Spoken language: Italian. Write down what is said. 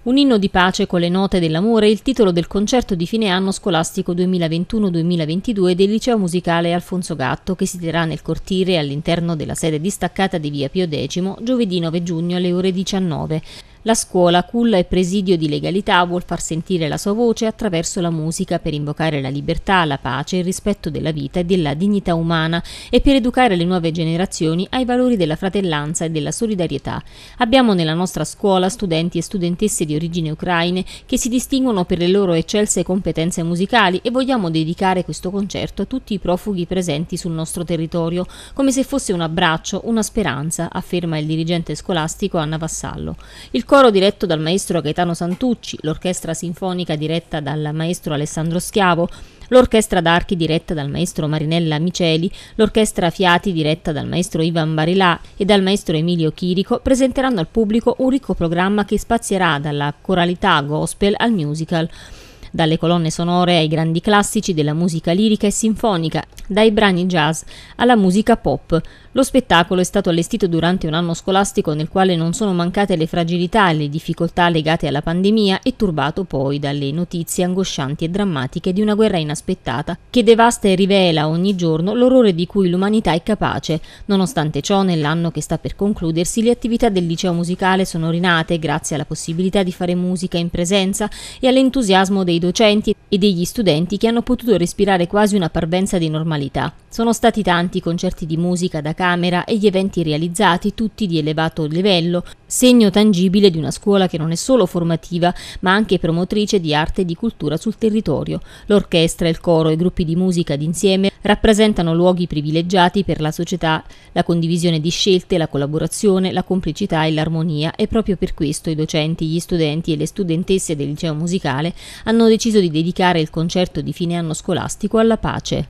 Un inno di pace con le note dell'amore è il titolo del concerto di fine anno scolastico 2021-2022 del liceo musicale Alfonso Gatto che si terrà nel cortile all'interno della sede distaccata di via Pio X giovedì 9 giugno alle ore 19. La scuola, culla e presidio di legalità, vuol far sentire la sua voce attraverso la musica per invocare la libertà, la pace, il rispetto della vita e della dignità umana e per educare le nuove generazioni ai valori della fratellanza e della solidarietà. Abbiamo nella nostra scuola studenti e studentesse di origine ucraine che si distinguono per le loro eccelse competenze musicali e vogliamo dedicare questo concerto a tutti i profughi presenti sul nostro territorio, come se fosse un abbraccio, una speranza, afferma il dirigente scolastico Anna Vassallo. Il coro diretto dal maestro Gaetano Santucci, l'orchestra sinfonica diretta dal maestro Alessandro Schiavo, l'orchestra d'archi diretta dal maestro Marinella Miceli, l'orchestra Fiati diretta dal maestro Ivan Barilà e dal maestro Emilio Chirico presenteranno al pubblico un ricco programma che spazierà dalla coralità gospel al musical dalle colonne sonore ai grandi classici della musica lirica e sinfonica, dai brani jazz alla musica pop. Lo spettacolo è stato allestito durante un anno scolastico nel quale non sono mancate le fragilità e le difficoltà legate alla pandemia e turbato poi dalle notizie angoscianti e drammatiche di una guerra inaspettata che devasta e rivela ogni giorno l'orrore di cui l'umanità è capace. Nonostante ciò, nell'anno che sta per concludersi, le attività del liceo musicale sono rinate grazie alla possibilità di fare musica in presenza e all'entusiasmo dei docenti e degli studenti che hanno potuto respirare quasi una parvenza di normalità. Sono stati tanti concerti di musica da casa camera e gli eventi realizzati, tutti di elevato livello, segno tangibile di una scuola che non è solo formativa, ma anche promotrice di arte e di cultura sul territorio. L'orchestra, il coro e i gruppi di musica d'insieme rappresentano luoghi privilegiati per la società, la condivisione di scelte, la collaborazione, la complicità e l'armonia e proprio per questo i docenti, gli studenti e le studentesse del liceo musicale hanno deciso di dedicare il concerto di fine anno scolastico alla pace.